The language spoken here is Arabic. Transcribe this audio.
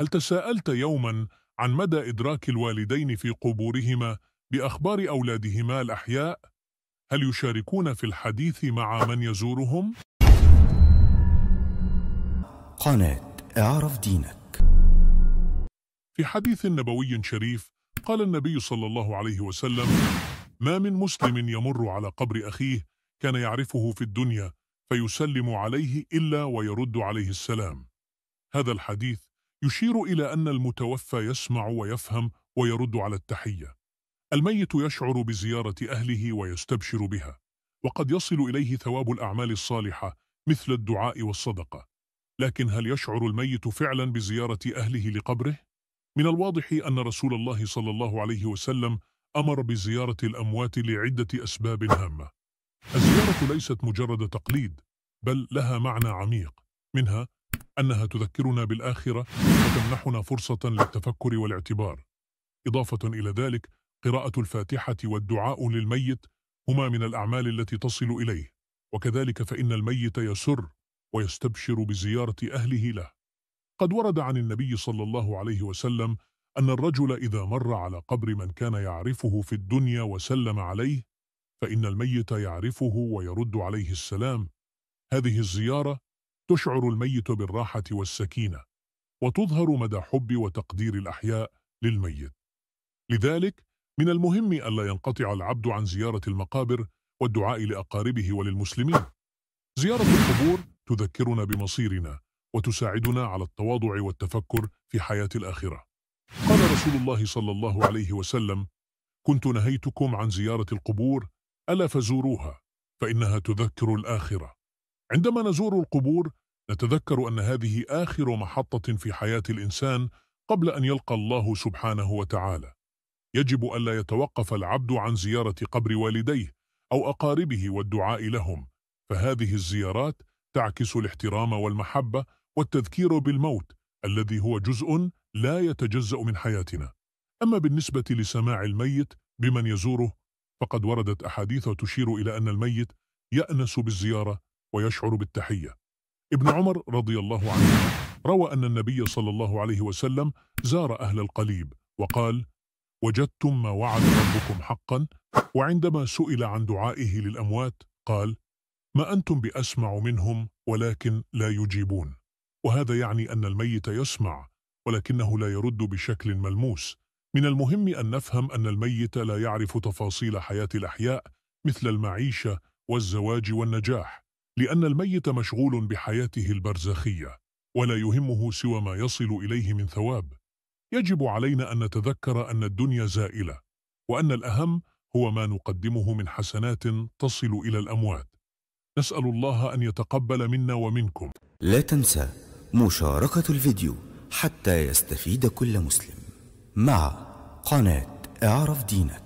هل تساءلت يوما عن مدى إدراك الوالدين في قبورهما بأخبار أولادهما الأحياء؟ هل يشاركون في الحديث مع من يزورهم؟ قناة اعرف دينك في حديث نبوي شريف قال النبي صلى الله عليه وسلم ما من مسلم يمر على قبر أخيه كان يعرفه في الدنيا فيسلم عليه إلا ويرد عليه السلام هذا الحديث يشير إلى أن المتوفى يسمع ويفهم ويرد على التحية الميت يشعر بزيارة أهله ويستبشر بها وقد يصل إليه ثواب الأعمال الصالحة مثل الدعاء والصدقة لكن هل يشعر الميت فعلا بزيارة أهله لقبره؟ من الواضح أن رسول الله صلى الله عليه وسلم أمر بزيارة الأموات لعدة أسباب هامة الزيارة ليست مجرد تقليد بل لها معنى عميق منها أنها تذكرنا بالآخرة وتمنحنا فرصة للتفكر والاعتبار إضافة إلى ذلك قراءة الفاتحة والدعاء للميت هما من الأعمال التي تصل إليه وكذلك فإن الميت يسر ويستبشر بزيارة أهله له قد ورد عن النبي صلى الله عليه وسلم أن الرجل إذا مر على قبر من كان يعرفه في الدنيا وسلم عليه فإن الميت يعرفه ويرد عليه السلام هذه الزيارة تشعر الميت بالراحة والسكينة وتظهر مدى حب وتقدير الأحياء للميت لذلك من المهم ألا ينقطع العبد عن زيارة المقابر والدعاء لأقاربه وللمسلمين زيارة القبور تذكرنا بمصيرنا وتساعدنا على التواضع والتفكر في حياة الآخرة قال رسول الله صلى الله عليه وسلم كنت نهيتكم عن زيارة القبور ألا فزوروها فإنها تذكر الآخرة عندما نزور القبور نتذكر أن هذه آخر محطة في حياة الإنسان قبل أن يلقى الله سبحانه وتعالى يجب ألا يتوقف العبد عن زيارة قبر والديه أو أقاربه والدعاء لهم فهذه الزيارات تعكس الاحترام والمحبة والتذكير بالموت الذي هو جزء لا يتجزأ من حياتنا أما بالنسبة لسماع الميت بمن يزوره فقد وردت أحاديث تشير إلى أن الميت يأنس بالزيارة ويشعر بالتحية ابن عمر رضي الله عنه روى أن النبي صلى الله عليه وسلم زار أهل القليب وقال وجدتم ما وعد ربكم حقا وعندما سئل عن دعائه للأموات قال ما أنتم بأسمع منهم ولكن لا يجيبون وهذا يعني أن الميت يسمع ولكنه لا يرد بشكل ملموس من المهم أن نفهم أن الميت لا يعرف تفاصيل حياة الأحياء مثل المعيشة والزواج والنجاح لأن الميت مشغول بحياته البرزخية ولا يهمه سوى ما يصل إليه من ثواب يجب علينا أن نتذكر أن الدنيا زائلة وأن الأهم هو ما نقدمه من حسنات تصل إلى الأموات نسأل الله أن يتقبل منا ومنكم لا تنسى مشاركة الفيديو حتى يستفيد كل مسلم مع قناة اعرف دينك